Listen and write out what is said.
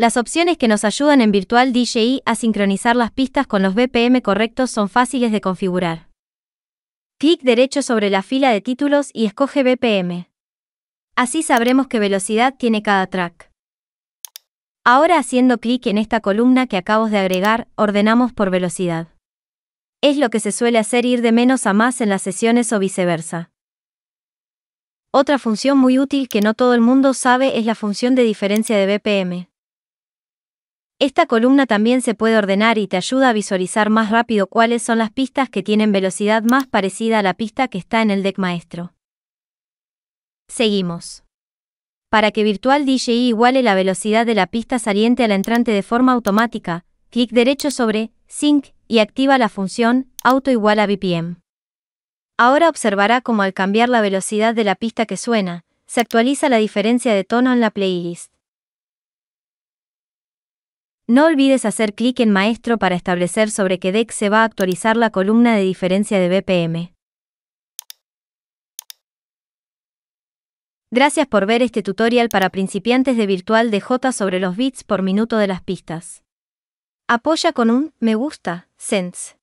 Las opciones que nos ayudan en Virtual DJI a sincronizar las pistas con los BPM correctos son fáciles de configurar. Clic derecho sobre la fila de títulos y escoge BPM. Así sabremos qué velocidad tiene cada track. Ahora haciendo clic en esta columna que acabamos de agregar, ordenamos por velocidad. Es lo que se suele hacer ir de menos a más en las sesiones o viceversa. Otra función muy útil que no todo el mundo sabe es la función de diferencia de BPM. Esta columna también se puede ordenar y te ayuda a visualizar más rápido cuáles son las pistas que tienen velocidad más parecida a la pista que está en el deck maestro. Seguimos. Para que Virtual DJI iguale la velocidad de la pista saliente a la entrante de forma automática, clic derecho sobre Sync y activa la función Auto igual a BPM. Ahora observará cómo al cambiar la velocidad de la pista que suena, se actualiza la diferencia de tono en la playlist. No olvides hacer clic en Maestro para establecer sobre qué deck se va a actualizar la columna de diferencia de BPM. Gracias por ver este tutorial para principiantes de Virtual DJ sobre los bits por minuto de las pistas. Apoya con un me gusta, Sense.